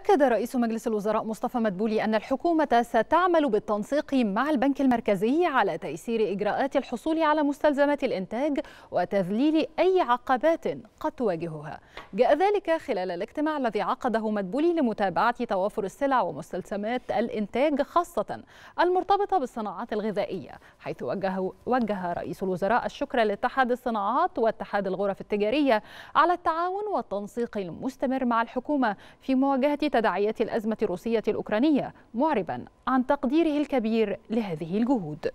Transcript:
أكد رئيس مجلس الوزراء مصطفى مدبولي أن الحكومة ستعمل بالتنسيق مع البنك المركزي على تيسير إجراءات الحصول على مستلزمات الإنتاج وتذليل أي عقبات قد تواجهها. جاء ذلك خلال الاجتماع الذي عقده مدبولي لمتابعة توافر السلع ومستلزمات الإنتاج خاصة المرتبطة بالصناعات الغذائية، حيث وجه وجه رئيس الوزراء الشكر لاتحاد الصناعات واتحاد الغرف التجارية على التعاون والتنسيق المستمر مع الحكومة في مواجهة تداعيات الأزمة الروسية الأوكرانية معربا عن تقديره الكبير لهذه الجهود